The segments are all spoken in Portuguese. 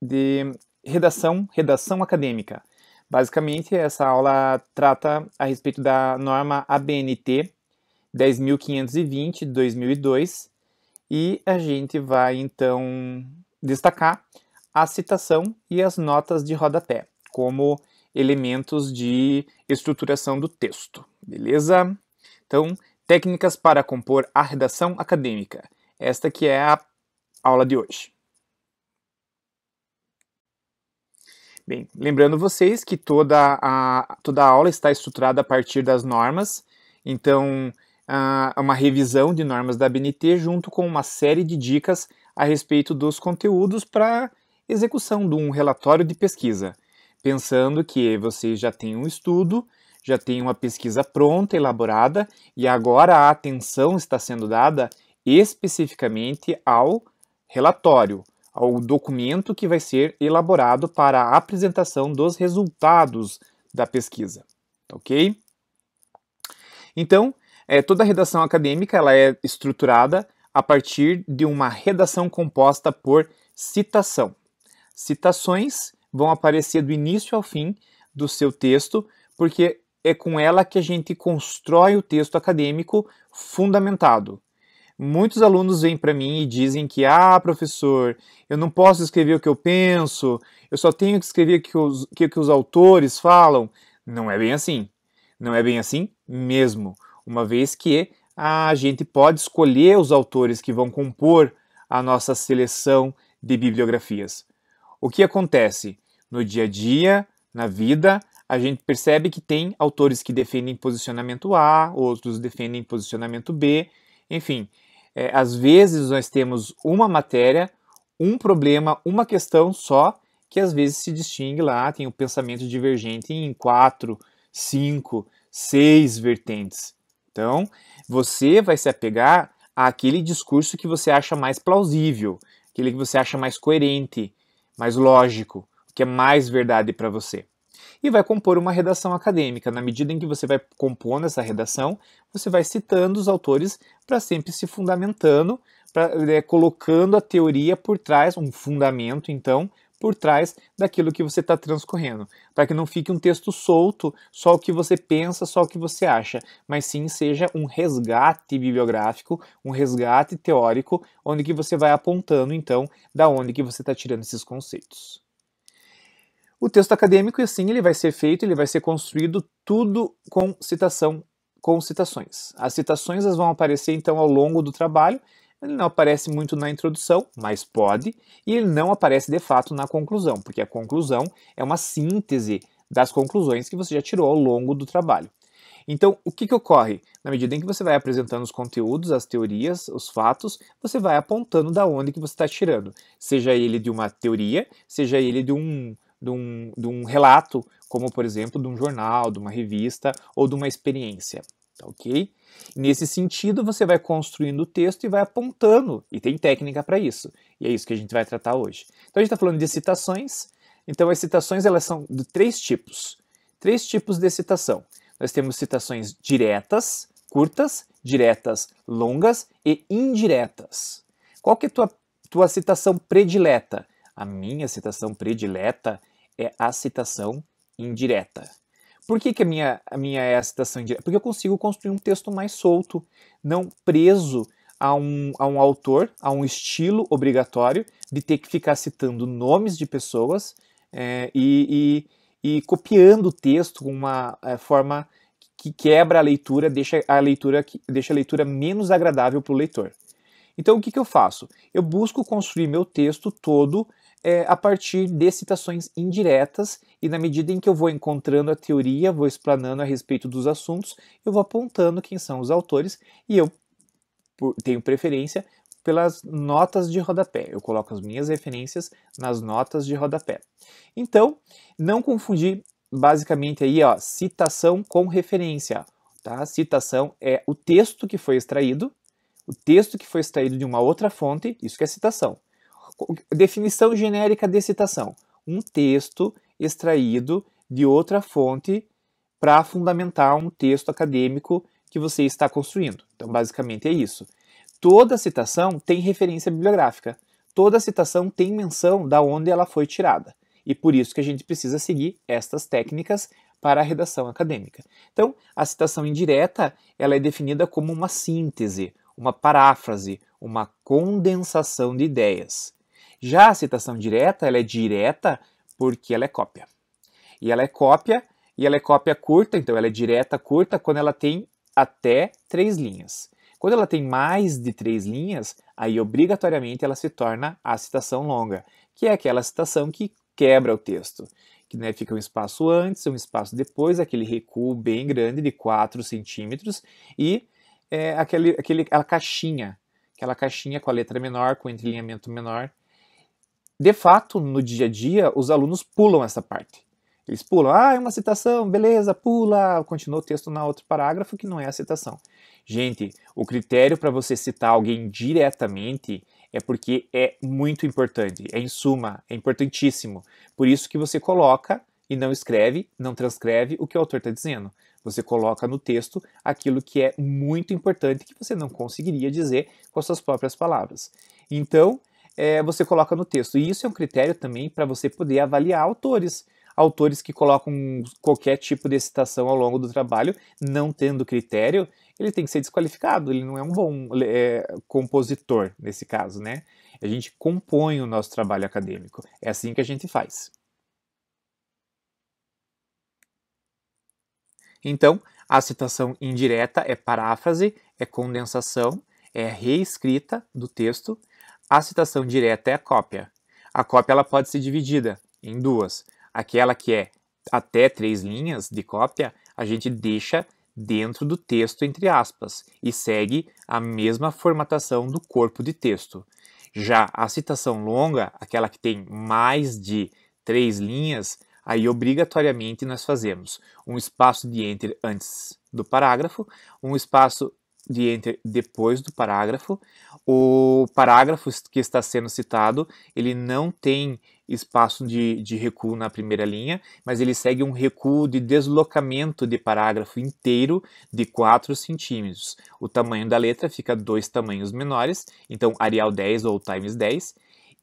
de redação, redação acadêmica. Basicamente, essa aula trata a respeito da norma ABNT 10.520 de 2002 e a gente vai então destacar a citação e as notas de rodapé como elementos de estruturação do texto, beleza? Então, técnicas para compor a redação acadêmica. Esta que é a aula de hoje. Bem, lembrando vocês que toda a, toda a aula está estruturada a partir das normas, então é uma revisão de normas da BNT junto com uma série de dicas a respeito dos conteúdos para execução de um relatório de pesquisa, pensando que vocês já têm um estudo, já têm uma pesquisa pronta, elaborada, e agora a atenção está sendo dada especificamente ao relatório, ao documento que vai ser elaborado para a apresentação dos resultados da pesquisa, ok? Então, é, toda a redação acadêmica ela é estruturada a partir de uma redação composta por citação. Citações vão aparecer do início ao fim do seu texto, porque é com ela que a gente constrói o texto acadêmico fundamentado, Muitos alunos vêm para mim e dizem que, ah, professor, eu não posso escrever o que eu penso, eu só tenho que escrever o que os, o que os autores falam. Não é bem assim. Não é bem assim mesmo, uma vez que a gente pode escolher os autores que vão compor a nossa seleção de bibliografias. O que acontece? No dia a dia, na vida, a gente percebe que tem autores que defendem posicionamento A, outros defendem posicionamento B, enfim, é, às vezes nós temos uma matéria, um problema, uma questão só, que às vezes se distingue lá, tem o um pensamento divergente em quatro, cinco, seis vertentes. Então, você vai se apegar àquele discurso que você acha mais plausível, aquele que você acha mais coerente, mais lógico, que é mais verdade para você e vai compor uma redação acadêmica. Na medida em que você vai compondo essa redação, você vai citando os autores para sempre se fundamentando, pra, é, colocando a teoria por trás, um fundamento, então, por trás daquilo que você está transcorrendo, para que não fique um texto solto, só o que você pensa, só o que você acha, mas sim seja um resgate bibliográfico, um resgate teórico, onde que você vai apontando então da onde que você está tirando esses conceitos. O texto acadêmico, assim, ele vai ser feito, ele vai ser construído tudo com citação, com citações. As citações elas vão aparecer então ao longo do trabalho. Ele não aparece muito na introdução, mas pode, e ele não aparece de fato na conclusão, porque a conclusão é uma síntese das conclusões que você já tirou ao longo do trabalho. Então, o que, que ocorre? Na medida em que você vai apresentando os conteúdos, as teorias, os fatos, você vai apontando da onde que você está tirando, seja ele de uma teoria, seja ele de um de um, de um relato, como por exemplo de um jornal, de uma revista ou de uma experiência. Tá ok? Nesse sentido, você vai construindo o texto e vai apontando, e tem técnica para isso. E é isso que a gente vai tratar hoje. Então a gente está falando de citações. Então as citações elas são de três tipos. Três tipos de citação. Nós temos citações diretas, curtas, diretas, longas e indiretas. Qual que é a tua, tua citação predileta? a minha citação predileta é a citação indireta. Por que, que a, minha, a minha é a citação indireta? Porque eu consigo construir um texto mais solto, não preso a um, a um autor, a um estilo obrigatório de ter que ficar citando nomes de pessoas é, e, e, e, copiando o texto com uma é, forma que quebra a leitura, deixa a leitura, deixa a leitura menos agradável para o leitor. Então o que, que eu faço? Eu busco construir meu texto todo é, a partir de citações indiretas e na medida em que eu vou encontrando a teoria, vou explanando a respeito dos assuntos, eu vou apontando quem são os autores e eu tenho preferência pelas notas de rodapé. Eu coloco as minhas referências nas notas de rodapé. Então, não confundir basicamente aí, ó, citação com referência. Tá? Citação é o texto que foi extraído, o texto que foi extraído de uma outra fonte, isso que é citação. Definição genérica de citação: um texto extraído de outra fonte para fundamentar um texto acadêmico que você está construindo. Então, basicamente é isso. Toda citação tem referência bibliográfica. Toda citação tem menção da onde ela foi tirada. E por isso que a gente precisa seguir estas técnicas para a redação acadêmica. Então, a citação indireta, ela é definida como uma síntese, uma paráfrase, uma condensação de ideias. Já a citação direta, ela é direta porque ela é cópia. E ela é cópia, e ela é cópia curta, então ela é direta curta quando ela tem até três linhas. Quando ela tem mais de três linhas, aí obrigatoriamente ela se torna a citação longa, que é aquela citação que quebra o texto, que né, fica um espaço antes, um espaço depois, aquele recuo bem grande de 4 centímetros e é, aquele, aquele, aquela caixinha, aquela caixinha com a letra menor, com o entrelinhamento menor, de fato, no dia a dia, os alunos pulam essa parte. Eles pulam, ah, é uma citação, beleza, pula, continua o texto na outro parágrafo que não é a citação. Gente, o critério para você citar alguém diretamente é porque é muito importante, é em suma, é importantíssimo. Por isso que você coloca e não escreve, não transcreve o que o autor está dizendo. Você coloca no texto aquilo que é muito importante que você não conseguiria dizer com as suas próprias palavras. Então, é, você coloca no texto. E isso é um critério também para você poder avaliar autores. Autores que colocam qualquer tipo de citação ao longo do trabalho, não tendo critério, ele tem que ser desqualificado, ele não é um bom é, compositor, nesse caso, né? A gente compõe o nosso trabalho acadêmico, é assim que a gente faz. Então, a citação indireta é paráfrase, é condensação, é reescrita do texto, a citação direta é a cópia. A cópia ela pode ser dividida em duas. Aquela que é até três linhas de cópia, a gente deixa dentro do texto entre aspas e segue a mesma formatação do corpo de texto. Já a citação longa, aquela que tem mais de três linhas, aí obrigatoriamente nós fazemos um espaço de enter antes do parágrafo, um espaço de enter depois do parágrafo. O parágrafo que está sendo citado, ele não tem espaço de, de recuo na primeira linha, mas ele segue um recuo de deslocamento de parágrafo inteiro de 4 centímetros. O tamanho da letra fica dois tamanhos menores, então Arial 10 ou Times 10,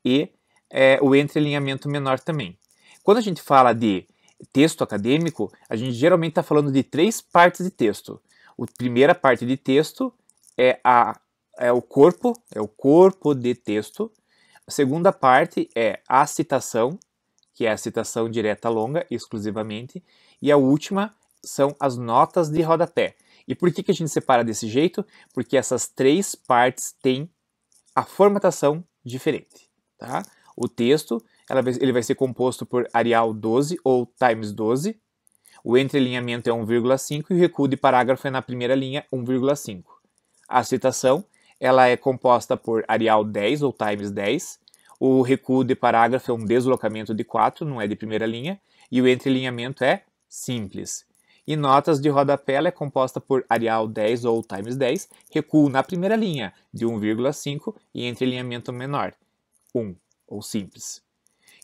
e é, o entrelinhamento menor também. Quando a gente fala de texto acadêmico, a gente geralmente está falando de três partes de texto a primeira parte de texto é, a, é o corpo, é o corpo de texto. A segunda parte é a citação, que é a citação direta longa, exclusivamente. E a última são as notas de rodapé. E por que, que a gente separa desse jeito? Porque essas três partes têm a formatação diferente. Tá? O texto ela, ele vai ser composto por Arial 12 ou Times 12, o entrelinhamento é 1,5 e o recuo de parágrafo é na primeira linha 1,5. A citação ela é composta por Arial 10 ou Times 10. O recuo de parágrafo é um deslocamento de 4, não é de primeira linha, e o entrelinhamento é simples. E notas de rodapé ela é composta por Arial 10 ou Times 10, recuo na primeira linha de 1,5 e entrelinhamento menor, 1 ou simples.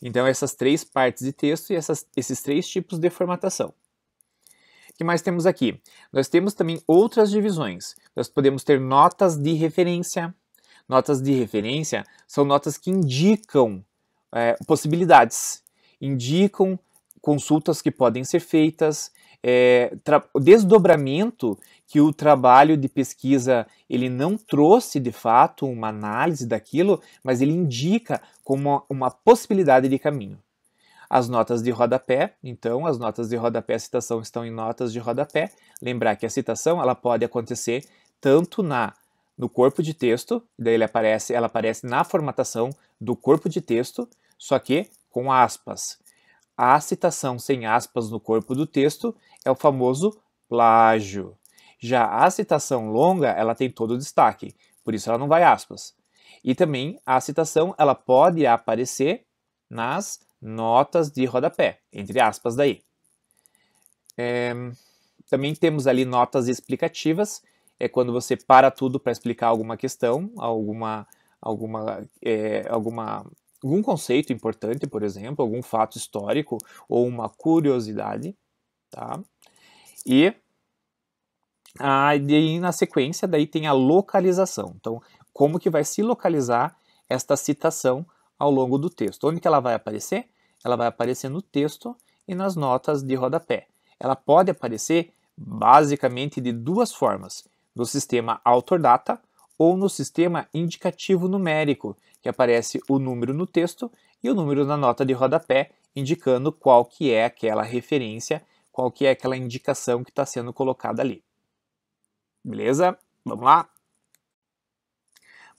Então, essas três partes de texto e essas, esses três tipos de formatação que mais temos aqui? Nós temos também outras divisões. Nós podemos ter notas de referência. Notas de referência são notas que indicam é, possibilidades, indicam consultas que podem ser feitas, é, desdobramento que o trabalho de pesquisa ele não trouxe de fato uma análise daquilo, mas ele indica como uma possibilidade de caminho. As notas de rodapé, então, as notas de rodapé, a citação estão em notas de rodapé. Lembrar que a citação ela pode acontecer tanto na no corpo de texto, daí ele aparece, ela aparece na formatação do corpo de texto, só que com aspas. A citação sem aspas no corpo do texto é o famoso plágio. Já a citação longa, ela tem todo o destaque, por isso ela não vai aspas. E também a citação, ela pode aparecer nas notas de rodapé, entre aspas daí. É, também temos ali notas explicativas, é quando você para tudo para explicar alguma questão, alguma, alguma, é, alguma, algum conceito importante, por exemplo, algum fato histórico ou uma curiosidade, tá? E aí na sequência daí tem a localização. Então, como que vai se localizar esta citação ao longo do texto. Onde que ela vai aparecer? Ela vai aparecer no texto e nas notas de rodapé. Ela pode aparecer basicamente de duas formas: no sistema AutorData ou no sistema indicativo numérico, que aparece o número no texto e o número na nota de rodapé, indicando qual que é aquela referência, qual que é aquela indicação que está sendo colocada ali. Beleza? Vamos lá?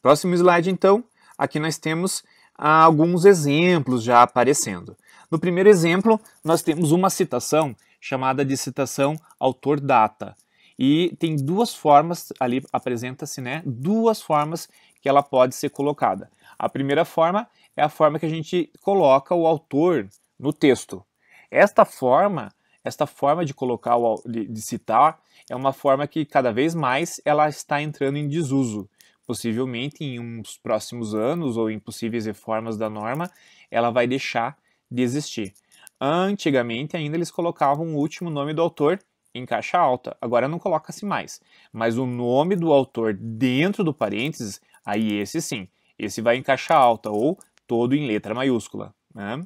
Próximo slide, então. Aqui nós temos há alguns exemplos já aparecendo. No primeiro exemplo, nós temos uma citação chamada de citação autor-data. E tem duas formas, ali apresenta-se, né? Duas formas que ela pode ser colocada. A primeira forma é a forma que a gente coloca o autor no texto. Esta forma, esta forma de colocar, o, de citar, é uma forma que cada vez mais ela está entrando em desuso possivelmente em uns próximos anos ou em possíveis reformas da norma, ela vai deixar de existir. Antigamente ainda eles colocavam o último nome do autor em caixa alta, agora não coloca-se mais, mas o nome do autor dentro do parênteses, aí esse sim, esse vai em caixa alta ou todo em letra maiúscula. Né?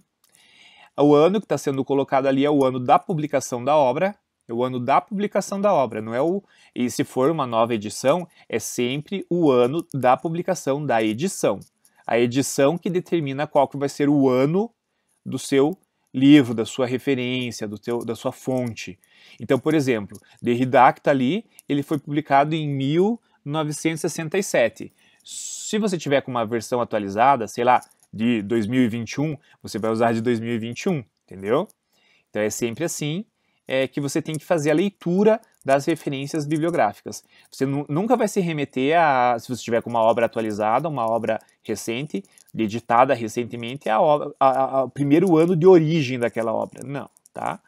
O ano que está sendo colocado ali é o ano da publicação da obra é o ano da publicação da obra, não é o. E se for uma nova edição, é sempre o ano da publicação da edição. A edição que determina qual que vai ser o ano do seu livro, da sua referência, do teu, da sua fonte. Então, por exemplo, Derrida que está ali, ele foi publicado em 1967. Se você tiver com uma versão atualizada, sei lá, de 2021, você vai usar de 2021, entendeu? Então é sempre assim, é, que você tem que fazer a leitura das referências bibliográficas. Você nunca vai se remeter a, se você tiver com uma obra atualizada, uma obra recente, editada recentemente, a, obra, a, a primeiro ano de origem daquela obra. Não, tá?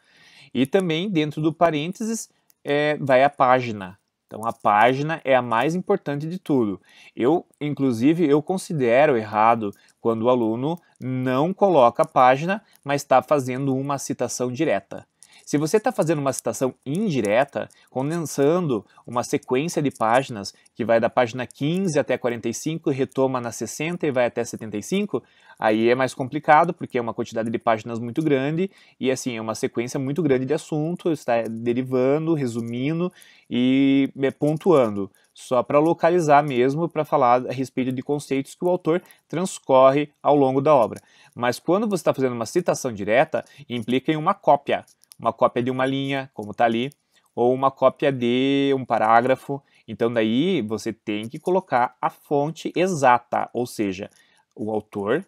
E também, dentro do parênteses, é, vai a página. Então, a página é a mais importante de tudo. Eu, inclusive, eu considero errado quando o aluno não coloca a página, mas está fazendo uma citação direta. Se você está fazendo uma citação indireta, condensando uma sequência de páginas que vai da página 15 até 45, retoma na 60 e vai até 75, aí é mais complicado porque é uma quantidade de páginas muito grande e assim é uma sequência muito grande de assunto, está derivando, resumindo e pontuando, só para localizar mesmo, para falar a respeito de conceitos que o autor transcorre ao longo da obra. Mas quando você está fazendo uma citação direta, implica em uma cópia uma cópia de uma linha, como está ali, ou uma cópia de um parágrafo. Então, daí você tem que colocar a fonte exata, ou seja, o autor,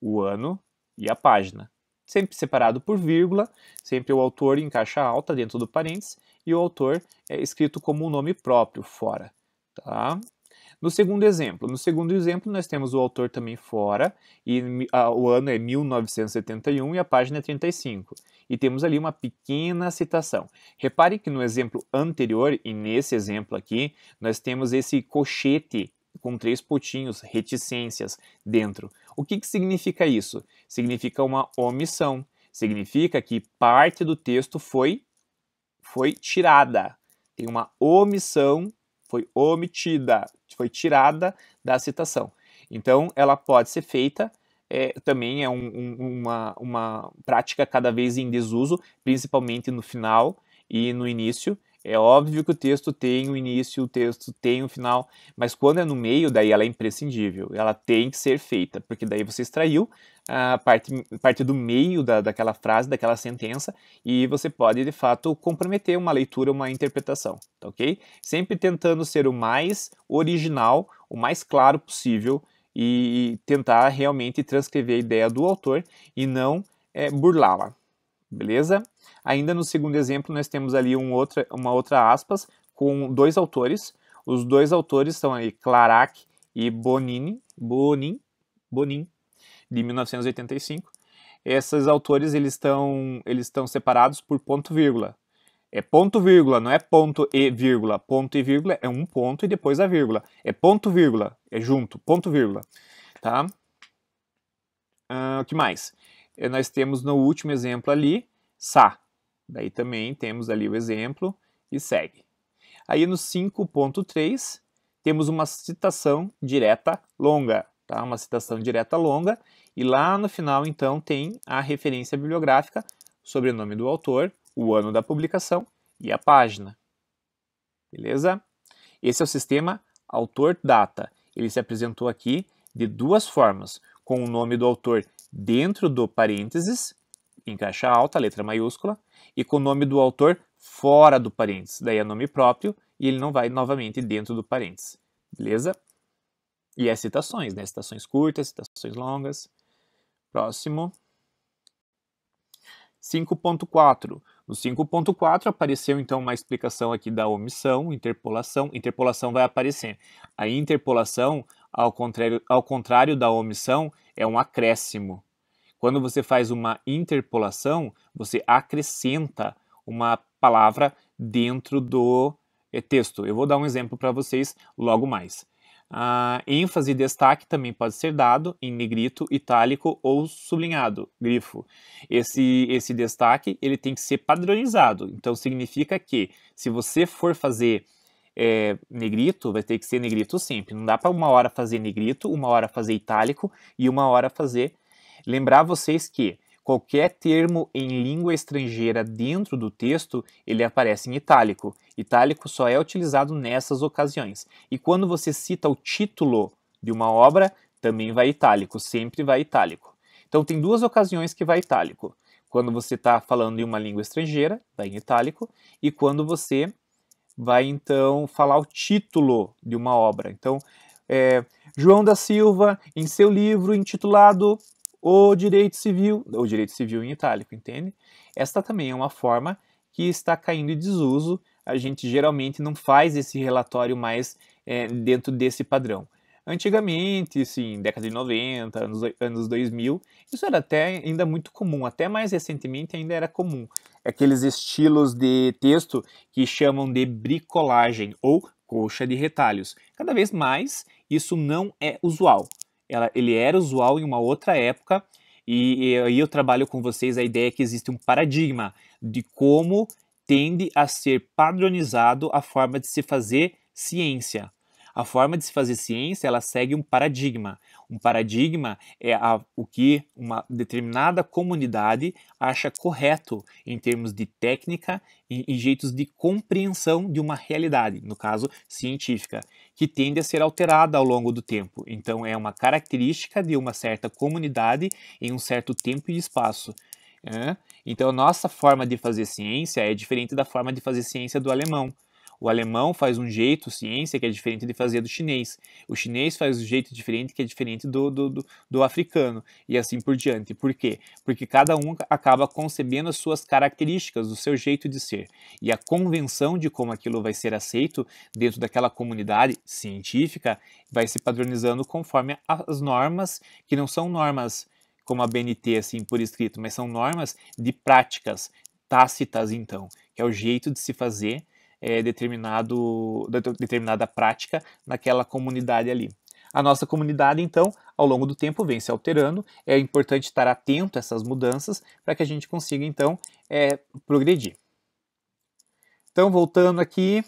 o ano e a página. Sempre separado por vírgula, sempre o autor em caixa alta dentro do parênteses e o autor é escrito como um nome próprio fora. Tá? No segundo exemplo, no segundo exemplo nós temos o autor também fora e a, o ano é 1971 e a página é 35. E temos ali uma pequena citação. Repare que no exemplo anterior e nesse exemplo aqui, nós temos esse cochete com três pontinhos, reticências dentro. O que, que significa isso? Significa uma omissão. Significa que parte do texto foi foi tirada. Tem uma omissão foi omitida, foi tirada da citação. Então, ela pode ser feita, é, também é um, um, uma, uma prática cada vez em desuso, principalmente no final e no início, é óbvio que o texto tem o início, o texto tem o final, mas quando é no meio, daí ela é imprescindível. Ela tem que ser feita, porque daí você extraiu a parte, parte do meio da, daquela frase, daquela sentença, e você pode, de fato, comprometer uma leitura, uma interpretação, tá ok? Sempre tentando ser o mais original, o mais claro possível, e tentar realmente transcrever a ideia do autor e não é, burlá-la, beleza? Ainda no segundo exemplo, nós temos ali um outra, uma outra aspas com dois autores. Os dois autores são aí Clarac e Bonini, Bonin, Bonin, de 1985. Esses autores eles estão eles estão separados por ponto vírgula. É ponto vírgula, não é ponto e vírgula. Ponto e vírgula é um ponto e depois a vírgula. É ponto vírgula, é junto, ponto vírgula, tá? Ah, o que mais? Eh, nós temos no último exemplo ali, sa. Daí também temos ali o exemplo e segue. Aí no 5.3 temos uma citação direta longa, tá? Uma citação direta longa e lá no final então tem a referência bibliográfica, sobrenome do autor, o ano da publicação e a página. Beleza? Esse é o sistema autor-data. Ele se apresentou aqui de duas formas, com o nome do autor dentro do parênteses em caixa alta, letra maiúscula, e com o nome do autor fora do parênteses. Daí é nome próprio e ele não vai novamente dentro do parênteses. Beleza? E é citações, né? Citações curtas, citações longas. Próximo. 5.4. No 5.4 apareceu então uma explicação aqui da omissão, interpolação. Interpolação vai aparecer. A interpolação, ao contrário, ao contrário da omissão, é um acréscimo. Quando você faz uma interpolação, você acrescenta uma palavra dentro do eh, texto. Eu vou dar um exemplo para vocês logo mais. A ênfase e destaque também pode ser dado em negrito, itálico ou sublinhado, grifo. Esse, esse destaque ele tem que ser padronizado. Então significa que se você for fazer é, negrito, vai ter que ser negrito sempre. Não dá para uma hora fazer negrito, uma hora fazer itálico e uma hora fazer Lembrar vocês que qualquer termo em língua estrangeira dentro do texto, ele aparece em itálico. Itálico só é utilizado nessas ocasiões. E quando você cita o título de uma obra, também vai itálico, sempre vai itálico. Então tem duas ocasiões que vai itálico. Quando você está falando em uma língua estrangeira, vai em itálico, e quando você vai então falar o título de uma obra. Então, é, João da Silva, em seu livro intitulado o direito civil, o direito civil em itálico, entende? Esta também é uma forma que está caindo em desuso. A gente geralmente não faz esse relatório mais é, dentro desse padrão. Antigamente, sim, década de 90, anos, anos 2000, isso era até ainda muito comum, até mais recentemente ainda era comum. Aqueles estilos de texto que chamam de bricolagem ou coxa de retalhos. Cada vez mais isso não é usual ela, ele era usual em uma outra época, e, aí eu trabalho com vocês a ideia que existe um paradigma de como tende a ser padronizado a forma de se fazer ciência. A forma de se fazer ciência, ela segue um paradigma. Um paradigma é a, o que uma determinada comunidade acha correto em termos de técnica e, e jeitos de compreensão de uma realidade, no caso científica, que tende a ser alterada ao longo do tempo. Então, é uma característica de uma certa comunidade em um certo tempo e espaço. Então, a nossa forma de fazer ciência é diferente da forma de fazer ciência do alemão. O alemão faz um jeito, ciência, que é diferente de fazer do chinês. O chinês faz um jeito diferente, que é diferente do, do, do, do africano. E assim por diante. Por quê? Porque cada um acaba concebendo as suas características, o seu jeito de ser. E a convenção de como aquilo vai ser aceito dentro daquela comunidade científica vai se padronizando conforme as normas, que não são normas como a BNT, assim, por escrito, mas são normas de práticas tácitas, então, que é o jeito de se fazer é, determinado, determinada prática naquela comunidade ali. A nossa comunidade, então, ao longo do tempo vem se alterando. É importante estar atento a essas mudanças para que a gente consiga, então, é, progredir. Então, voltando aqui,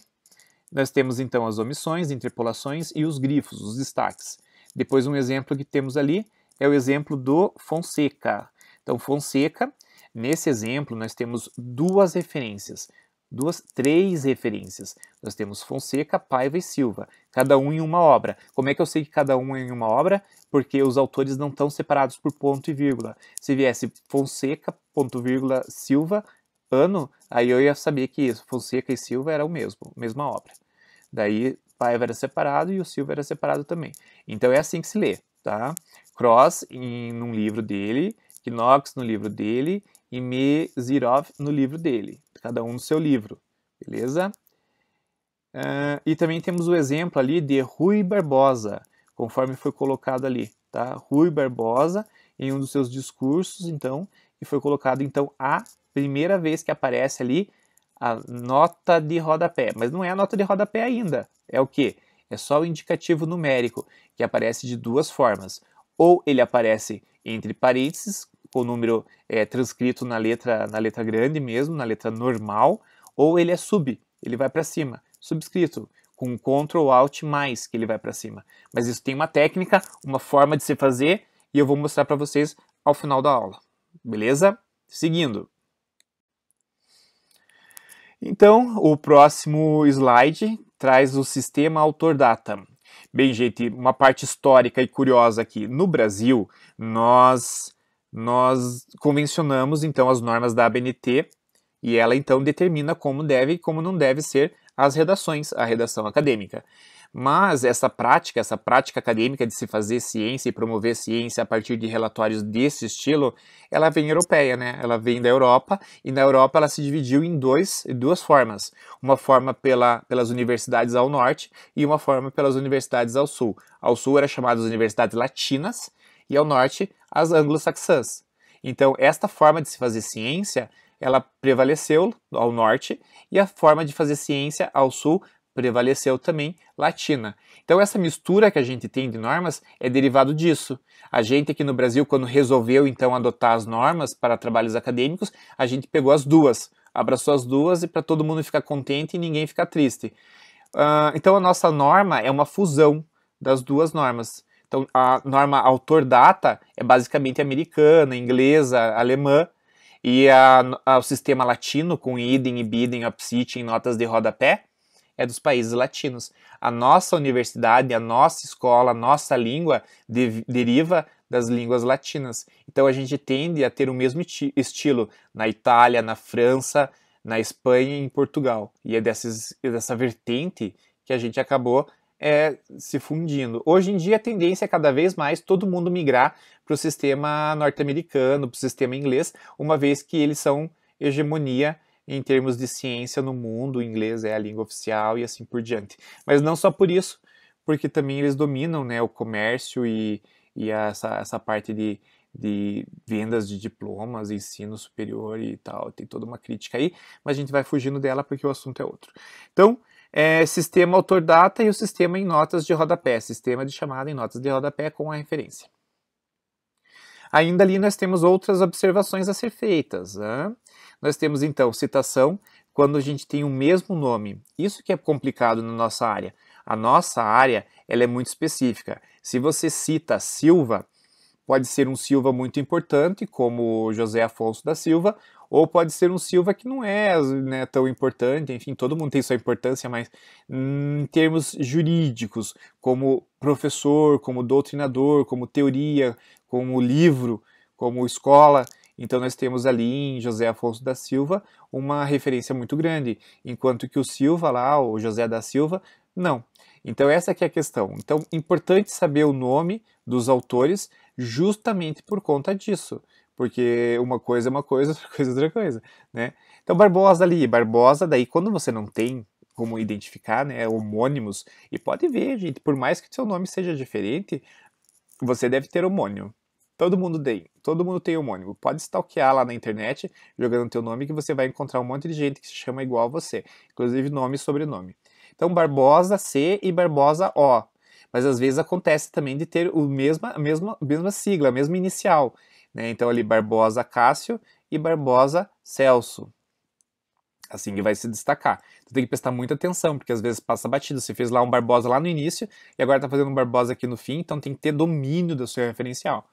nós temos então as omissões, interpolações e os grifos, os destaques. Depois, um exemplo que temos ali é o exemplo do Fonseca. Então, Fonseca, nesse exemplo, nós temos duas referências duas, três referências. Nós temos Fonseca, Paiva e Silva, cada um em uma obra. Como é que eu sei que cada um é em uma obra? Porque os autores não estão separados por ponto e vírgula. Se viesse Fonseca, ponto vírgula, Silva, ano, aí eu ia saber que isso, Fonseca e Silva era o mesmo, mesma obra. Daí Paiva era separado e o Silva era separado também. Então é assim que se lê, tá? Cross em num livro dele, Knox no livro dele e Mezirov no livro dele cada um no seu livro, beleza? Uh, e também temos o exemplo ali de Rui Barbosa, conforme foi colocado ali, tá? Rui Barbosa, em um dos seus discursos, então, e foi colocado, então, a primeira vez que aparece ali a nota de rodapé. Mas não é a nota de rodapé ainda, é o que? É só o indicativo numérico, que aparece de duas formas. Ou ele aparece entre parênteses, com o número é, transcrito na letra, na letra grande mesmo, na letra normal, ou ele é sub, ele vai para cima, subscrito, com Ctrl Alt mais, que ele vai para cima. Mas isso tem uma técnica, uma forma de se fazer, e eu vou mostrar para vocês ao final da aula. Beleza? Seguindo. Então, o próximo slide traz o sistema Autor-Data. Bem, gente, uma parte histórica e curiosa aqui. No Brasil, nós nós convencionamos então as normas da ABNT e ela então determina como deve e como não deve ser as redações, a redação acadêmica. Mas essa prática, essa prática acadêmica de se fazer ciência e promover ciência a partir de relatórios desse estilo, ela vem europeia, né? Ela vem da Europa e na Europa ela se dividiu em dois, duas formas. Uma forma pela, pelas universidades ao norte e uma forma pelas universidades ao sul. Ao sul eram chamadas universidades latinas, e ao norte as anglo-saxãs. Então, esta forma de se fazer ciência, ela prevaleceu ao norte e a forma de fazer ciência ao sul prevaleceu também latina. Então essa mistura que a gente tem de normas é derivado disso. A gente aqui no Brasil, quando resolveu então adotar as normas para trabalhos acadêmicos, a gente pegou as duas, abraçou as duas e para todo mundo ficar contente e ninguém ficar triste. Uh, então a nossa norma é uma fusão das duas normas. Então, a norma autor data é basicamente americana, inglesa, alemã, e a, a, o sistema latino, com idem e bidem, obsidian, notas de rodapé, é dos países latinos. A nossa universidade, a nossa escola, a nossa língua de, deriva das línguas latinas. Então a gente tende a ter o mesmo estilo na Itália, na França, na Espanha e em Portugal. E é dessas, é dessa vertente que a gente acabou é, se fundindo. Hoje em dia a tendência é cada vez mais todo mundo migrar para o sistema norte-americano, para o sistema inglês, uma vez que eles são hegemonia em termos de ciência no mundo, o inglês é a língua oficial e assim por diante. Mas não só por isso, porque também eles dominam né, o comércio e, e essa, essa parte de, de vendas de diplomas, ensino superior e tal. Tem toda uma crítica aí, mas a gente vai fugindo dela porque o assunto é outro. Então, é, sistema data e o sistema em notas de rodapé, sistema de chamada em notas de rodapé com a referência. Ainda ali nós temos outras observações a ser feitas. Né? Nós temos então citação quando a gente tem o mesmo nome. Isso que é complicado na nossa área. A nossa área ela é muito específica. Se você cita Silva, pode ser um Silva muito importante, como José Afonso da Silva, ou pode ser um Silva que não é né, tão importante, enfim, todo mundo tem sua importância, mas hum, em termos jurídicos, como professor, como doutrinador, como teoria, como livro, como escola, então nós temos ali em José Afonso da Silva uma referência muito grande, enquanto que o Silva lá, o José da Silva, não. Então essa que é a questão. Então importante saber o nome dos autores justamente por conta disso, porque uma coisa é uma coisa, outra coisa é outra coisa, né? Então, Barbosa ali, Barbosa, daí quando você não tem como identificar, né, homônimos, e pode ver, gente, por mais que seu nome seja diferente, você deve ter homônimo. Todo mundo tem, todo mundo tem homônimo. Pode stalkear lá na internet, jogando teu nome, que você vai encontrar um monte de gente que se chama igual a você, inclusive nome e sobrenome. Então, Barbosa C e Barbosa O. Mas às vezes acontece também de ter o mesma, a mesma, mesma sigla, a mesma inicial. Né? Então, ali Barbosa Cássio e Barbosa Celso. Assim que vai se destacar. Então, tem que prestar muita atenção, porque às vezes passa batido. Você fez lá um Barbosa lá no início e agora está fazendo um Barbosa aqui no fim, então tem que ter domínio do seu referencial.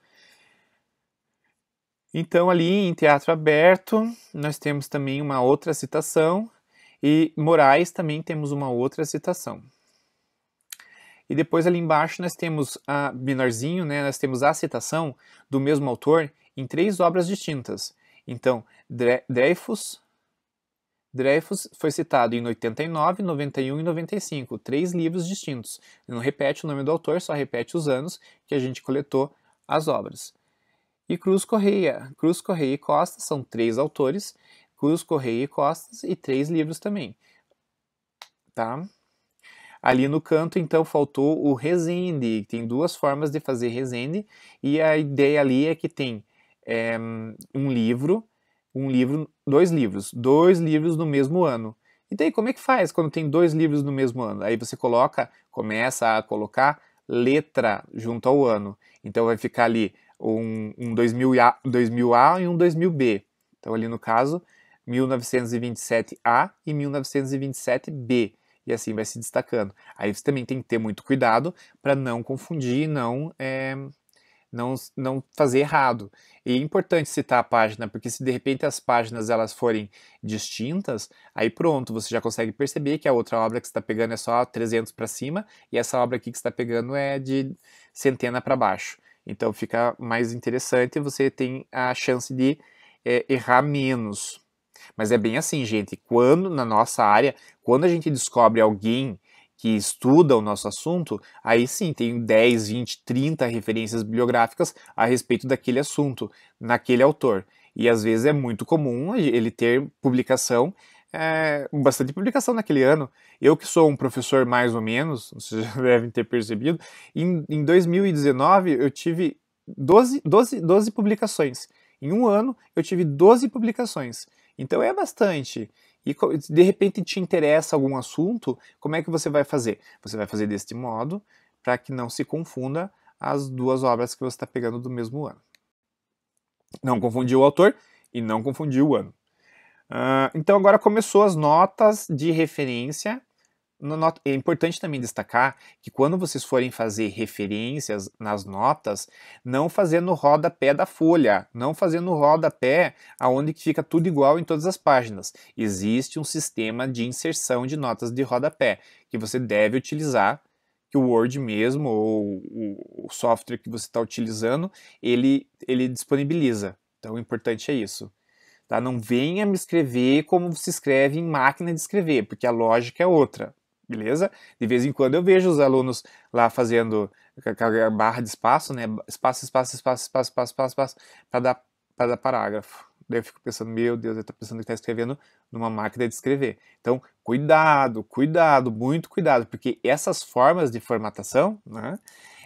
Então, ali em Teatro Aberto, nós temos também uma outra citação, e Moraes também temos uma outra citação. E depois ali embaixo nós temos a menorzinho, né? Nós temos a citação do mesmo autor em três obras distintas. Então, Dreyfus, Dreyfus foi citado em 89, 91 e 95, três livros distintos. Não repete o nome do autor, só repete os anos que a gente coletou as obras. E Cruz Correia, Cruz Correia e Costa são três autores, Cruz Correia e Costas e três livros também. Tá? Ali no canto, então, faltou o resende. Tem duas formas de fazer resende, e a ideia ali é que tem é, um livro, um livro, dois livros, dois livros no mesmo ano. E daí, como é que faz quando tem dois livros no mesmo ano? Aí você coloca, começa a colocar letra junto ao ano. Então vai ficar ali um, um 2000A, 2000A e um 2000B. Então ali no caso, 1927A e 1927B e assim vai se destacando. Aí você também tem que ter muito cuidado para não confundir, não é, não, não fazer errado. E é importante citar a página, porque se de repente as páginas elas forem distintas, aí pronto, você já consegue perceber que a outra obra que está pegando é só 300 para cima e essa obra aqui que está pegando é de centena para baixo. Então fica mais interessante, e você tem a chance de é, errar menos. Mas é bem assim, gente. Quando na nossa área, quando a gente descobre alguém que estuda o nosso assunto, aí sim tem 10, 20, 30 referências bibliográficas a respeito daquele assunto, naquele autor. E às vezes é muito comum ele ter publicação é, bastante publicação naquele ano. Eu que sou um professor mais ou menos, vocês já devem ter percebido, em, em 2019 eu tive 12, 12, 12 publicações. Em um ano eu tive 12 publicações. Então é bastante. E de repente te interessa algum assunto, como é que você vai fazer? Você vai fazer deste modo para que não se confunda as duas obras que você está pegando do mesmo ano. Não confundiu o autor e não confundiu o ano. Uh, então agora começou as notas de referência no, é importante também destacar que quando vocês forem fazer referências nas notas, não fazendo no rodapé da folha, não fazendo no rodapé aonde que fica tudo igual em todas as páginas. Existe um sistema de inserção de notas de rodapé que você deve utilizar, que o Word mesmo ou o software que você está utilizando, ele, ele disponibiliza. Então, o importante é isso. Tá? Não venha me escrever como se escreve em máquina de escrever, porque a lógica é outra beleza? De vez em quando eu vejo os alunos lá fazendo barra de espaço, né? Espaço, espaço, espaço, espaço, espaço, espaço, espaço para dar, para dar parágrafo. Daí eu fico pensando, meu Deus, eu tô pensando que tá escrevendo numa máquina de escrever. Então, cuidado, cuidado, muito cuidado, porque essas formas de formatação, né,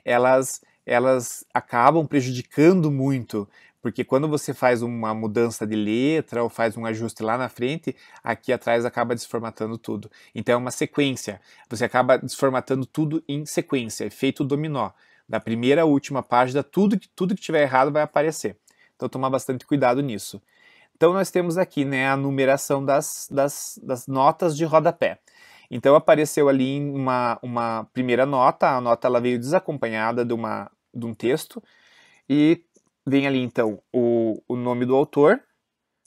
elas, elas acabam prejudicando muito, porque quando você faz uma mudança de letra ou faz um ajuste lá na frente, aqui atrás acaba desformatando tudo. Então é uma sequência. Você acaba desformatando tudo em sequência, efeito dominó. Da primeira à última página, tudo que, tudo que tiver errado vai aparecer. Então tomar bastante cuidado nisso. Então nós temos aqui né, a numeração das, das, das notas de rodapé. Então apareceu ali uma, uma primeira nota, a nota ela veio desacompanhada de, uma, de um texto, e vem ali então o, o nome do autor,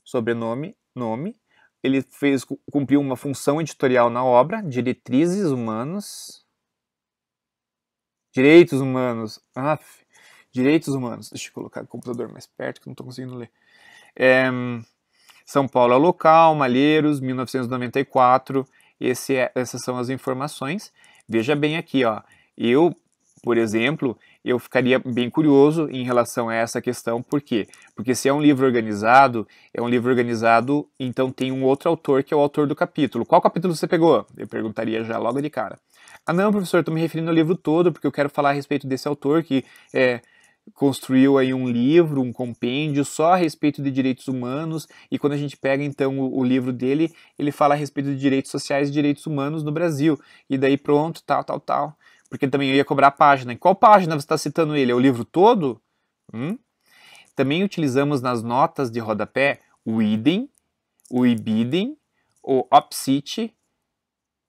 sobrenome, nome. Ele fez cumpriu uma função editorial na obra, diretrizes humanos, direitos humanos, ah, direitos humanos. Deixa eu colocar o computador mais perto que não estou conseguindo ler. É, São Paulo é local, Malheiros, 1994. Esse é, essas são as informações. Veja bem aqui, ó. Eu, por exemplo, eu ficaria bem curioso em relação a essa questão, por quê? Porque se é um livro organizado, é um livro organizado, então tem um outro autor que é o autor do capítulo. Qual capítulo você pegou? Eu perguntaria já logo de cara. Ah, não, professor, estou me referindo ao livro todo, porque eu quero falar a respeito desse autor que é, construiu aí um livro, um compêndio só a respeito de direitos humanos, e quando a gente pega então o, o, livro dele, ele fala a respeito de direitos sociais e direitos humanos no Brasil, e daí pronto, tal, tal, tal porque também eu ia cobrar a página. Em qual página você está citando ele? É o livro todo? Hum? Também utilizamos nas notas de rodapé o idem, o ibidem, o opsite,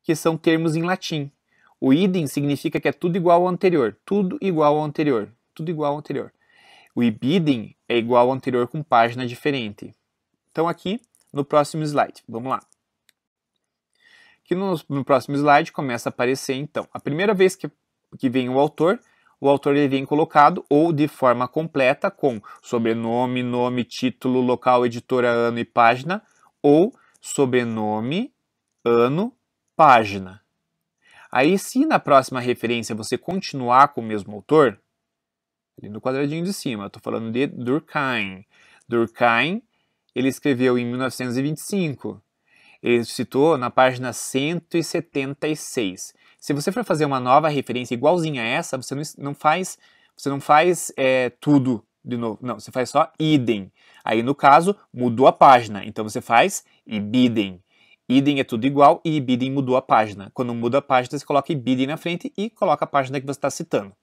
que são termos em latim. O idem significa que é tudo igual ao anterior, tudo igual ao anterior, tudo igual ao anterior. O ibidem é igual ao anterior com página diferente. Então aqui no próximo slide, vamos lá que no, no, próximo slide começa a aparecer então. A primeira vez que, que vem o autor, o autor ele vem colocado ou de forma completa com sobrenome, nome, título, local, editora, ano e página, ou sobrenome, ano, página. Aí, se na próxima referência você continuar com o mesmo autor, ali no quadradinho de cima, estou falando de Durkheim. Durkheim, ele escreveu em 1925. Ele citou na página 176. Se você for fazer uma nova referência igualzinha a essa, você não faz, você não faz é, tudo de novo. Não, você faz só idem. Aí, no caso, mudou a página. Então, você faz ibidem. Idem é tudo igual e ibidem mudou a página. Quando muda a página, você coloca ibidem na frente e coloca a página que você está citando.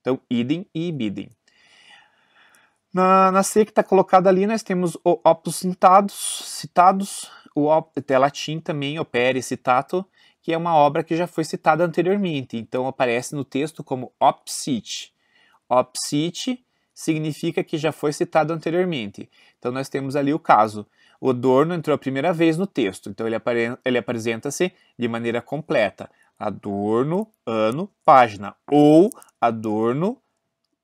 Então, idem e ibidem. Na, na C que está colocada ali, nós temos o opus citados, citados o Telatin também opere citato, que é uma obra que já foi citada anteriormente, então aparece no texto como opsite. Opsite significa que já foi citado anteriormente. Então nós temos ali o caso. O Adorno entrou a primeira vez no texto, então ele, apare ele apresenta-se de maneira completa. Adorno, ano, página. Ou Adorno,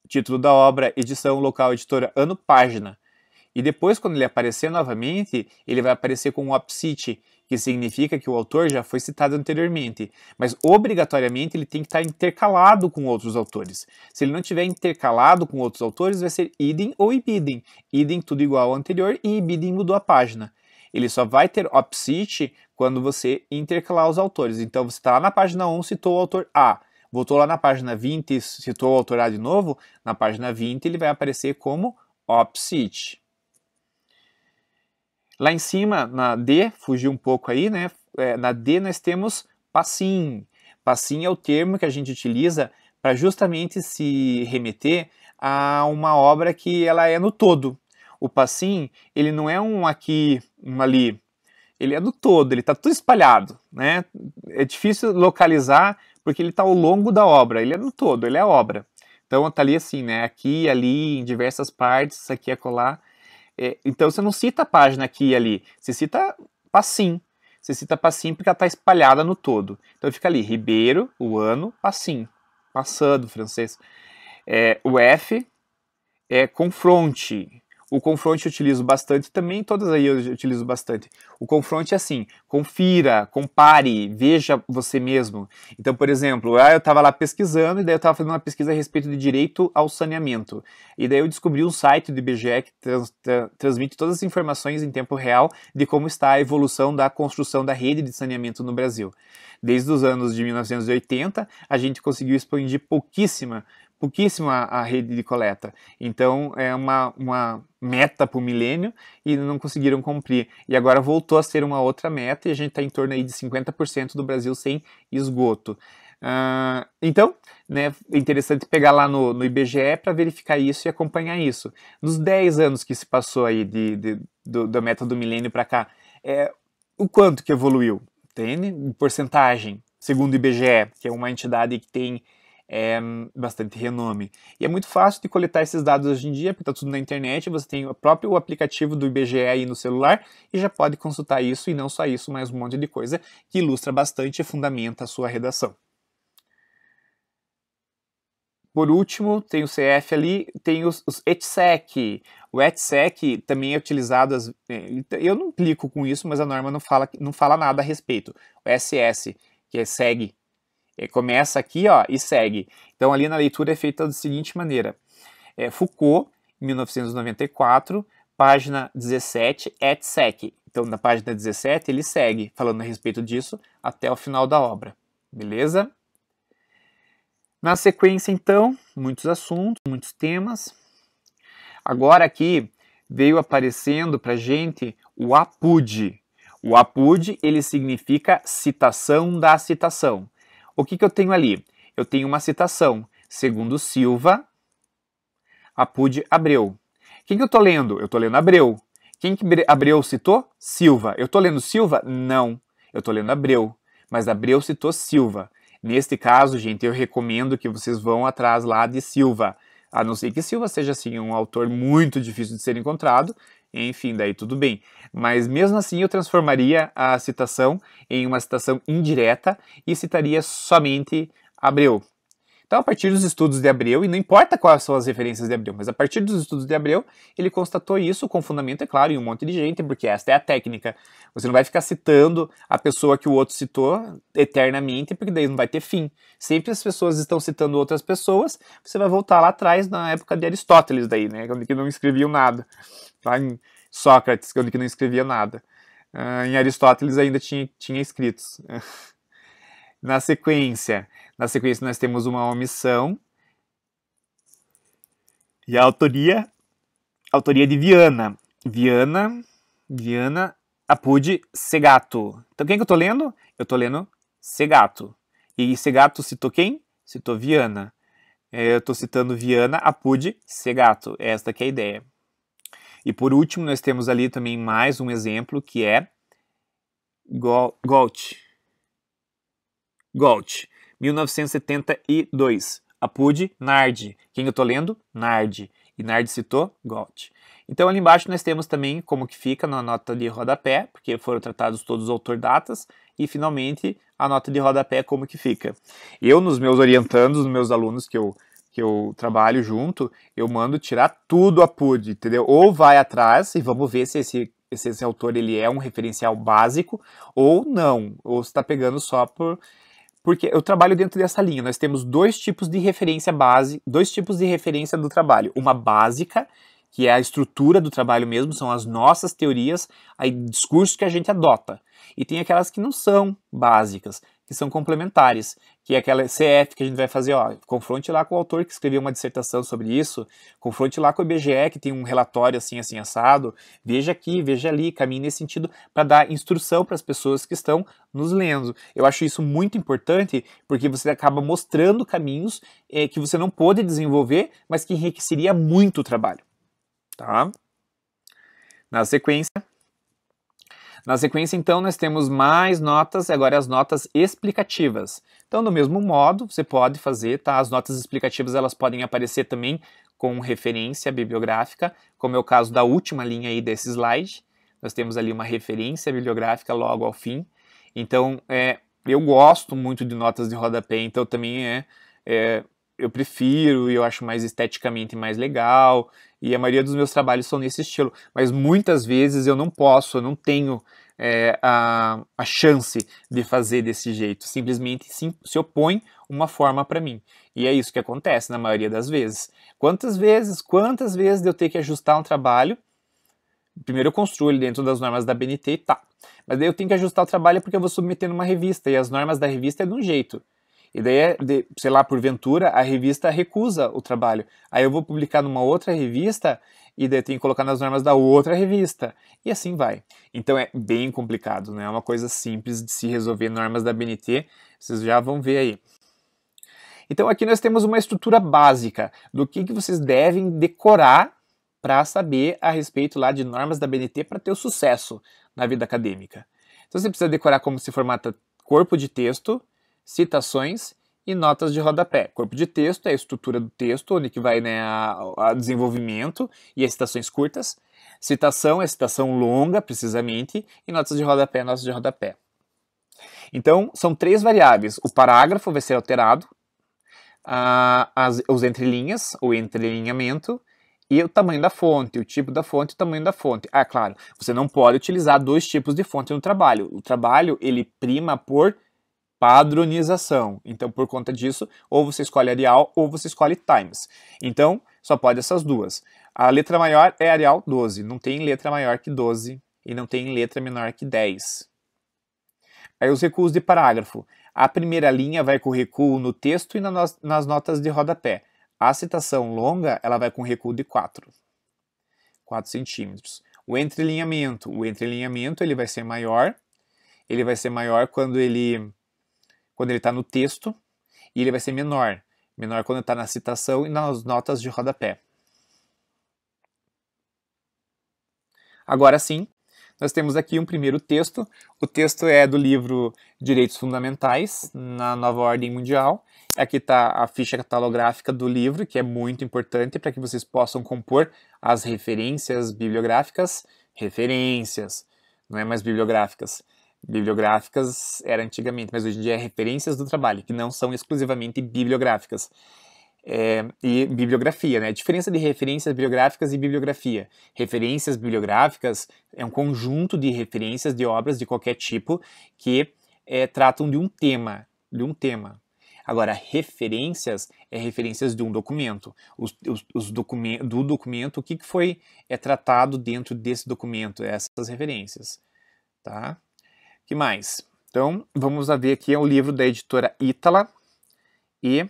título da obra, edição, local, editora, ano, página. E depois, quando ele aparecer novamente, ele vai aparecer com o opcite, que significa que o autor já foi citado anteriormente, mas obrigatoriamente ele tem que estar intercalado com outros autores. Se ele não tiver intercalado com outros autores, vai ser idem ou ibidem. Idem tudo igual ao anterior e ibidem mudou a página. Ele só vai ter opcite quando você intercalar os autores. Então você está lá na página 1, citou o autor A. Voltou lá na página 20 e citou o autor A de novo. Na página 20 ele vai aparecer como opcite. Lá em cima, na D, fugiu um pouco aí, né? É, na D nós temos passim. Passim é o termo que a gente utiliza para justamente se remeter a uma obra que ela é no todo. O passim, ele não é um aqui, um ali. Ele é do todo, ele está tudo espalhado, né? É difícil localizar porque ele está ao longo da obra, ele é no todo, ele é obra. Então está ali assim, né? Aqui, ali, em diversas partes, aqui, acolá. É colar é, então você não cita a página aqui e ali, você cita passim. Você cita passim porque ela está espalhada no todo. Então fica ali Ribeiro, o ano, passim. Passando, francês. É, o F é confronte. O confronte eu utilizo bastante também, todas aí eu utilizo bastante. O confronte é assim: confira, compare, veja você mesmo. Então, por exemplo, ah, eu estava lá pesquisando e daí eu estava fazendo uma pesquisa a respeito de direito ao saneamento. E daí eu descobri um site do IBGE que trans, tra, transmite todas as informações em tempo real de como está a evolução da construção da rede de saneamento no Brasil. Desde os anos de 1980, a gente conseguiu expandir pouquíssima pouquíssima a rede de coleta. Então é uma, uma meta para o milênio e não conseguiram cumprir. E agora voltou a ser uma outra meta e a gente está em torno aí de 50% do Brasil sem esgoto. Uh, então, né, é interessante pegar lá no, no IBGE para verificar isso e acompanhar isso. Nos 10 anos que se passou aí de, de, do, da meta do milênio para cá, é, o quanto que evoluiu? Tem porcentagem, segundo o IBGE, que é uma entidade que tem é, bastante renome. E é muito fácil de coletar esses dados hoje em dia, porque está tudo na internet, você tem o próprio aplicativo do IBGE aí no celular e já pode consultar isso e não só isso, mas um monte de coisa que ilustra bastante e fundamenta a sua redação. Por último, tem o CF ali, tem os, os ETSEC. O ETSEC também é utilizado, as, é, então, eu não clico com isso, mas a norma não fala, não fala nada a respeito. O SS, que é SEG, é, começa aqui ó, e segue. Então, ali na leitura é feita da seguinte maneira: é, Foucault, 1994, página 17, et sec. Então, na página 17, ele segue falando a respeito disso até o final da obra. Beleza? Na sequência, então, muitos assuntos, muitos temas. Agora aqui veio aparecendo para gente o APUD. O APUD ele significa citação da citação. O que, que eu tenho ali? Eu tenho uma citação, segundo Silva, Apude Abreu. Quem que eu estou lendo? Eu estou lendo Abreu. Quem que Abreu citou? Silva. Eu estou lendo Silva? Não. Eu estou lendo Abreu. Mas Abreu citou Silva. Neste caso, gente, eu recomendo que vocês vão atrás lá de Silva. A não ser que Silva seja assim um autor muito difícil de ser encontrado, enfim, daí tudo bem. Mas mesmo assim eu transformaria a citação em uma citação indireta e citaria somente Abreu. Então, a partir dos estudos de Abreu, e não importa quais são as referências de Abreu, mas a partir dos estudos de Abreu, ele constatou isso com fundamento, é claro, em um monte de gente, porque esta é a técnica. Você não vai ficar citando a pessoa que o outro citou eternamente, porque daí não vai ter fim. Sempre as pessoas estão citando outras pessoas, você vai voltar lá atrás, na época de Aristóteles, daí, né? Que não escreviam nada. Lá em Sócrates, que que não escrevia nada. Uh, em Aristóteles ainda tinha, tinha escritos. na sequência, na sequência nós temos uma omissão e a autoria, a autoria de Viana. Viana, Viana Apude Segato. Então quem que eu estou lendo? Eu estou lendo Segato. E Segato citou quem? Citou Viana. É, eu estou citando Viana Apude Segato. Esta que é a ideia. E por último, nós temos ali também mais um exemplo que é Galt. Galt, 1972. Apud Nardi. Quem eu estou lendo? Nardi. E Nardi citou Galt. Então, ali embaixo nós temos também como que fica na nota de rodapé, porque foram tratados todos os autor datas, e finalmente a nota de rodapé como que fica. Eu, nos meus orientandos, nos meus alunos que eu que eu trabalho junto, eu mando tirar tudo a PUD, entendeu? Ou vai atrás e vamos ver se esse, se esse autor ele é um referencial básico ou não, ou se está pegando só por porque eu trabalho dentro dessa linha. Nós temos dois tipos de referência base, dois tipos de referência do trabalho. Uma básica, que é a estrutura do trabalho mesmo, são as nossas teorias, aí discursos que a gente adota. E tem aquelas que não são básicas, que são complementares, que é aquela CF que a gente vai fazer, ó, confronte lá com o autor que escreveu uma dissertação sobre isso, confronte lá com o IBGE que tem um relatório assim assim assado, veja aqui, veja ali, caminhe nesse sentido para dar instrução para as pessoas que estão nos lendo. Eu acho isso muito importante porque você acaba mostrando caminhos é, que você não pôde desenvolver, mas que enriqueceria muito o trabalho, tá? Na sequência na sequência, então, nós temos mais notas, agora as notas explicativas. Então, do mesmo modo, você pode fazer, tá? As notas explicativas, elas podem aparecer também com referência bibliográfica, como é o caso da última linha aí desse slide. Nós temos ali uma referência bibliográfica logo ao fim. Então, é, eu gosto muito de notas de rodapé, então também é, é eu prefiro e eu acho mais esteticamente mais legal. E a maioria dos meus trabalhos são nesse estilo. Mas muitas vezes eu não posso, eu não tenho é, a, a chance de fazer desse jeito. Simplesmente sim, se opõe uma forma para mim. E é isso que acontece na maioria das vezes. Quantas vezes, quantas vezes eu tenho que ajustar um trabalho? Primeiro eu construo ele dentro das normas da BNT e tá. Mas daí eu tenho que ajustar o trabalho porque eu vou submeter numa revista e as normas da revista é de um jeito. E daí, é de, sei lá, porventura, a revista recusa o trabalho. Aí eu vou publicar numa outra revista e daí tem que colocar nas normas da outra revista. E assim vai. Então é bem complicado, não né? é uma coisa simples de se resolver normas da BNT. Vocês já vão ver aí. Então aqui nós temos uma estrutura básica do que, que vocês devem decorar para saber a respeito lá de normas da BNT para ter o sucesso na vida acadêmica. Então você precisa decorar como se formata corpo de texto, citações e notas de rodapé. Corpo de texto é a estrutura do texto, onde que vai né, a, a desenvolvimento e as citações curtas. Citação é citação longa, precisamente, e notas de rodapé é notas de rodapé. Então, são três variáveis. O parágrafo vai ser alterado, a, as, os entrelinhas, o entrelinhamento, e o tamanho da fonte, o tipo da fonte, o tamanho da fonte. Ah, claro, você não pode utilizar dois tipos de fonte no trabalho. O trabalho, ele prima por padronização. Então, por conta disso, ou você escolhe Arial ou você escolhe Times. Então, só pode essas duas. A letra maior é Arial 12, não tem letra maior que 12 e não tem letra menor que 10. Aí os recuos de parágrafo. A primeira linha vai com recuo no texto e nas notas de rodapé. A citação longa, ela vai com recuo de 4, 4 centímetros. O entrelinhamento. O entrelinhamento ele vai ser maior. Ele vai ser maior quando ele quando ele está no texto, e ele vai ser menor. Menor quando está na citação e nas notas de rodapé. Agora sim, nós temos aqui um primeiro texto. O texto é do livro Direitos Fundamentais, na Nova Ordem Mundial. Aqui está a ficha catalográfica do livro, que é muito importante para que vocês possam compor as referências bibliográficas. Referências, não é mais bibliográficas bibliográficas era antigamente, mas hoje em dia é referências do trabalho, que não são exclusivamente bibliográficas. É, e bibliografia, né? A diferença de referências bibliográficas e bibliografia. Referências bibliográficas é um conjunto de referências de obras de qualquer tipo que é, tratam de um tema, de um tema. Agora, referências é referências de um documento. Os, os, os do documento, o que, que foi é tratado dentro desse documento, essas referências, tá? que mais? Então, vamos ver aqui é o livro da editora Ítala. E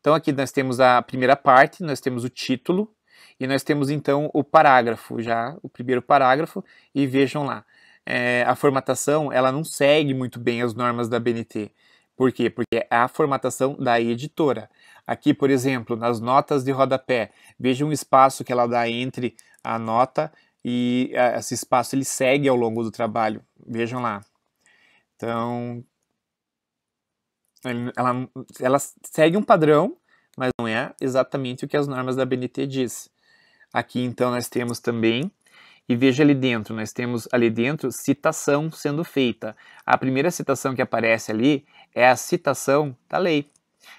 então aqui nós temos a primeira parte, nós temos o título e nós temos então o parágrafo, já o primeiro parágrafo e vejam lá. É, a formatação ela não segue muito bem as normas da BNT. Por quê? Porque é a formatação da editora. Aqui, por exemplo, nas notas de rodapé, veja um espaço que ela dá entre a nota e é, esse espaço ele segue ao longo do trabalho. Vejam lá. Então, ela, ela segue um padrão, mas não é exatamente o que as normas da BNT diz. Aqui então nós temos também e veja ali dentro, nós temos ali dentro citação sendo feita. A primeira citação que aparece ali é a citação da lei.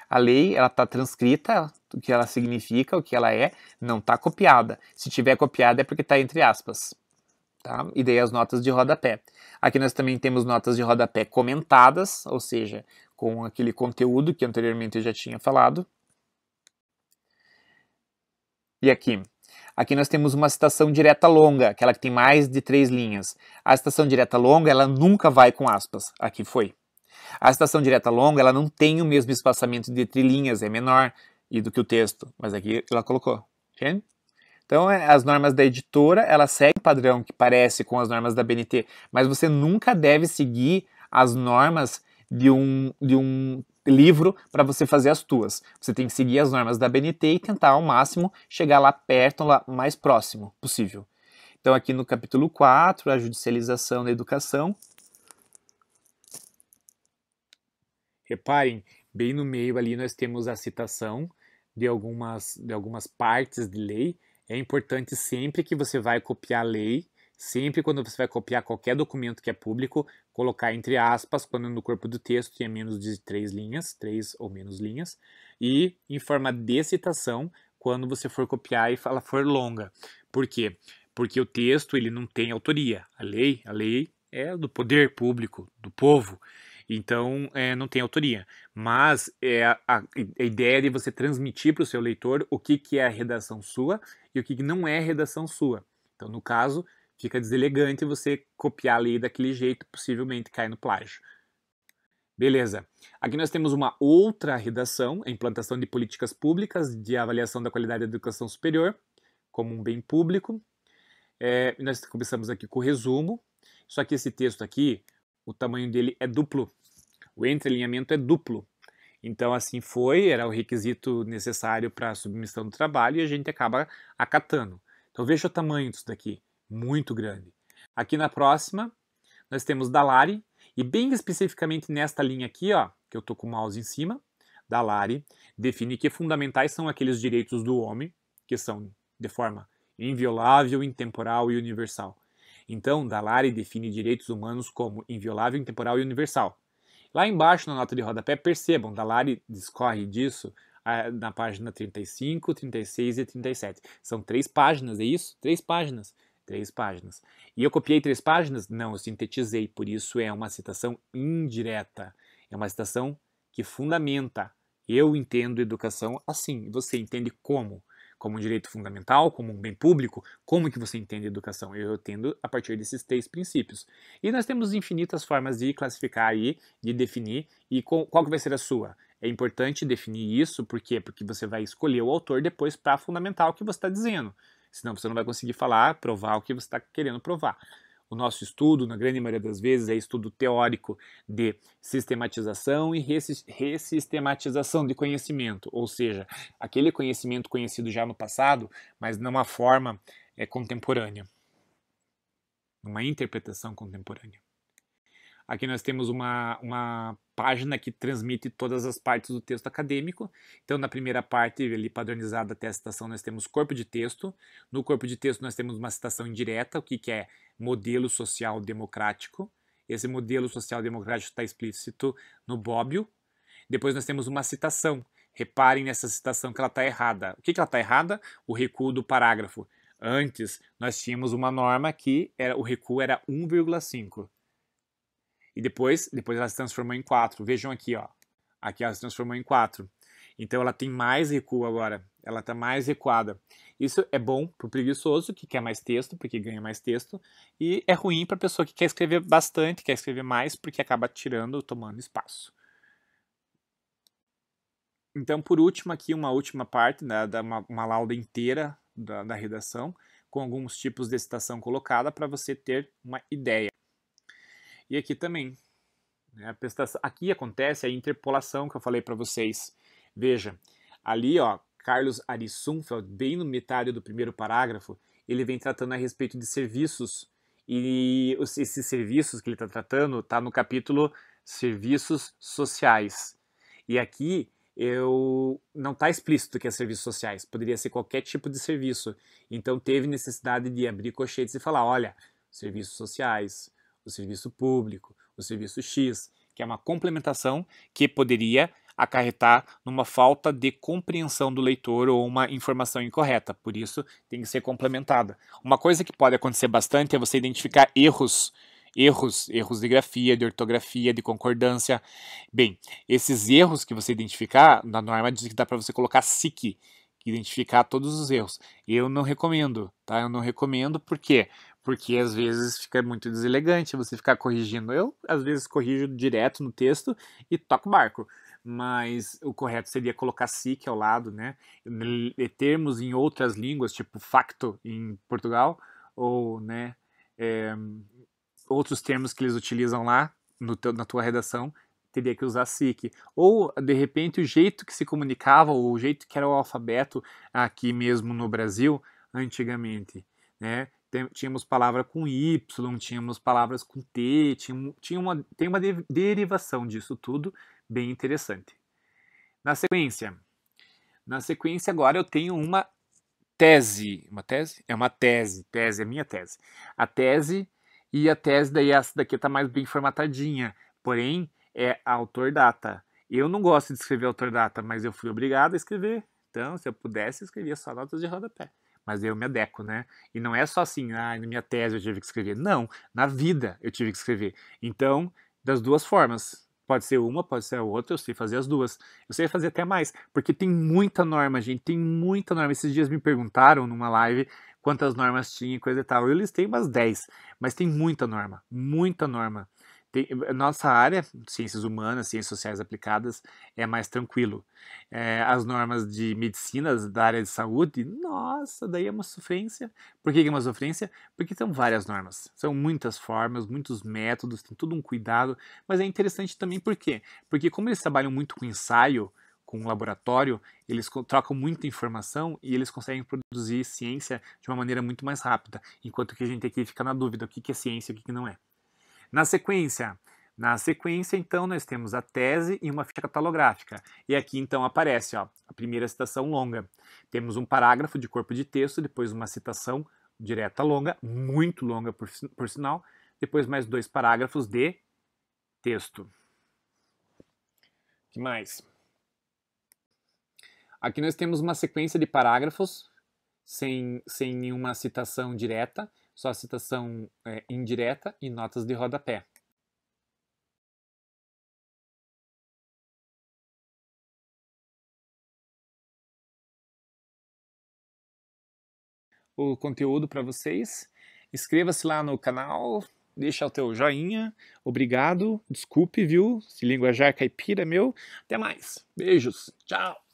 A lei, ela está transcrita, o que ela significa, o que ela é, não está copiada. Se tiver copiada é porque está entre aspas. Tá? E daí as notas de rodapé. Aqui nós também temos notas de rodapé comentadas, ou seja, com aquele conteúdo que anteriormente eu já tinha falado. E aqui, Aqui nós temos uma citação direta longa, aquela que tem mais de três linhas. A citação direta longa, ela nunca vai com aspas. Aqui foi. A citação direta longa, ela não tem o mesmo espaçamento de trilinhas, é menor e do que o texto, mas aqui ela colocou, entende? Então, é, as normas da editora, ela segue o padrão que parece com as normas da BNT, mas você nunca deve seguir as normas de um, de um livro para você fazer as tuas. Você tem que seguir as normas da BNT e tentar ao máximo chegar lá perto, lá mais próximo possível. Então, aqui no capítulo 4, a judicialização da educação, Reparem, bem no meio ali nós temos a citação de algumas, de algumas partes de lei. É importante sempre que você vai copiar a lei, sempre quando você vai copiar qualquer documento que é público, colocar entre aspas, quando no corpo do texto tinha menos de três linhas, três ou menos linhas, e em forma de citação, quando você for copiar e fala for longa. Por quê? Porque o texto ele não tem autoria. A lei, a lei é do poder público, do povo. Então, é, não tem autoria. Mas é a, a, ideia de você transmitir para o seu leitor o que, que é a redação sua e o que, que não é a redação sua. Então, no caso, fica deselegante você copiar a lei daquele jeito, possivelmente cai no plágio. Beleza. Aqui nós temos uma outra redação, a implantação de políticas públicas de avaliação da qualidade da educação superior como um bem público. É, nós começamos aqui com o resumo, só que esse texto aqui o tamanho dele é duplo, o entrelinhamento é duplo. Então, assim foi, era o requisito necessário para a submissão do trabalho e a gente acaba acatando. Então, veja o tamanho disso daqui, muito grande. Aqui na próxima, nós temos Dalari, e bem especificamente nesta linha aqui, ó, que eu estou com o mouse em cima, Dalari define que fundamentais são aqueles direitos do homem, que são de forma inviolável, intemporal e universal. Então, Dalari define direitos humanos como inviolável, intemporal e universal. Lá embaixo, na nota de rodapé, percebam, Dalari discorre disso ah, na página 35, 36 e 37. São três páginas, é isso? Três páginas. Três páginas. E eu copiei três páginas? Não, eu sintetizei, por isso é uma citação indireta. É uma citação que fundamenta. Eu entendo educação assim, você entende como? como um direito fundamental, como um bem público, como que você entende educação? Eu entendo a partir desses três princípios. E nós temos infinitas formas de classificar aí, de definir, e qual que vai ser a sua? É importante definir isso, por quê? Porque você vai escolher o autor depois para fundamentar o que você está dizendo. Senão você não vai conseguir falar, provar o que você está querendo provar. O nosso estudo, na grande maioria das vezes, é estudo teórico de sistematização e ressistematização de conhecimento, ou seja, aquele conhecimento conhecido já no passado, mas numa forma é, contemporânea, numa interpretação contemporânea. Aqui nós temos uma, uma página que transmite todas as partes do texto acadêmico. Então, na primeira parte, ali padronizada até a citação, nós temos corpo de texto. No corpo de texto, nós temos uma citação indireta, o que, que é modelo social democrático. Esse modelo social democrático está explícito no Bóbio. Depois, nós temos uma citação. Reparem nessa citação que ela está errada. O que, que ela está errada? O recuo do parágrafo. Antes, nós tínhamos uma norma que era, o recuo era 1,5. E depois, depois ela se transformou em 4. Vejam aqui, ó. Aqui ela se transformou em 4. Então ela tem mais recuo agora. Ela está mais recuada. Isso é bom para o preguiçoso, que quer mais texto, porque ganha mais texto. E é ruim para a pessoa que quer escrever bastante, quer escrever mais, porque acaba tirando, tomando espaço. Então, por último, aqui uma última parte, né, da, uma, uma lauda inteira da, da redação, com alguns tipos de citação colocada para você ter uma ideia. E aqui também. Né? Aqui acontece a interpolação que eu falei para vocês. Veja, ali, ó, Carlos Arisunfeld, bem no metade do primeiro parágrafo, ele vem tratando a respeito de serviços. E esses serviços que ele está tratando está no capítulo Serviços Sociais. E aqui eu não está explícito que é serviços sociais, poderia ser qualquer tipo de serviço. Então teve necessidade de abrir cochetes e falar, olha, serviços sociais, o serviço público, o serviço X, que é uma complementação que poderia acarretar numa falta de compreensão do leitor ou uma informação incorreta, por isso tem que ser complementada. Uma coisa que pode acontecer bastante é você identificar erros erros, erros de grafia, de ortografia, de concordância. Bem, esses erros que você identificar, na norma diz que dá para você colocar SIC, identificar todos os erros. Eu não recomendo, tá? Eu não recomendo porque porque às vezes fica muito deselegante você ficar corrigindo. Eu, às vezes, corrijo direto no texto e toco o barco. Mas o correto seria colocar SIC ao lado, né? Termos em outras línguas, tipo facto em Portugal, ou né, é, outros termos que eles utilizam lá no teu, na tua redação, teria que usar SIC. Ou, de repente, o jeito que se comunicava, ou o jeito que era o alfabeto aqui mesmo no Brasil, antigamente. Né? tínhamos palavra com Y, tínhamos palavras com T, tinha, uma, tem uma derivação disso tudo bem interessante. Na sequência, na sequência agora eu tenho uma tese, uma tese? É uma tese, tese, é minha tese. A tese, e a tese daí essa daqui está mais bem formatadinha, porém é autor data. Eu não gosto de escrever autor data, mas eu fui obrigado a escrever. Então, se eu pudesse, eu escrevia só notas de rodapé mas eu me adequo, né? E não é só assim, ah, na minha tese eu tive que escrever. Não, na vida eu tive que escrever. Então, das duas formas. Pode ser uma, pode ser a outra, eu sei fazer as duas. Eu sei fazer até mais, porque tem muita norma, gente, tem muita norma. Esses dias me perguntaram numa live quantas normas tinha e coisa e tal. Eu listei umas 10, mas tem muita norma, muita norma. Tem, eh, nossa área, ciências humanas, ciências sociais aplicadas, é mais tranquilo. É, as normas de medicina da área de saúde, nossa, daí é uma sofrência. Por que é uma sofrência? Porque são várias normas, são muitas formas, muitos métodos, tem todo um cuidado, mas é interessante também por quê? Porque como eles trabalham muito com ensaio, com um laboratório, eles trocam muita informação e eles conseguem produzir ciência de uma maneira muito mais rápida, enquanto que a gente aqui fica na dúvida o que é ciência e o que não é. Na sequência, na sequência, então, nós temos a tese e uma ficha catalográfica. E aqui, então, aparece ó, a primeira citação longa. Temos um parágrafo de corpo de texto, depois uma citação direta longa, muito longa, por, por sinal, depois mais dois parágrafos de texto. que mais? Aqui nós temos uma sequência de parágrafos sem, sem nenhuma citação direta só citação é, indireta e notas de rodapé. O conteúdo para vocês. Inscreva-se lá no canal, deixa o teu joinha. Obrigado, desculpe, viu? Se linguajar caipira, é meu. Até mais. Beijos. Tchau.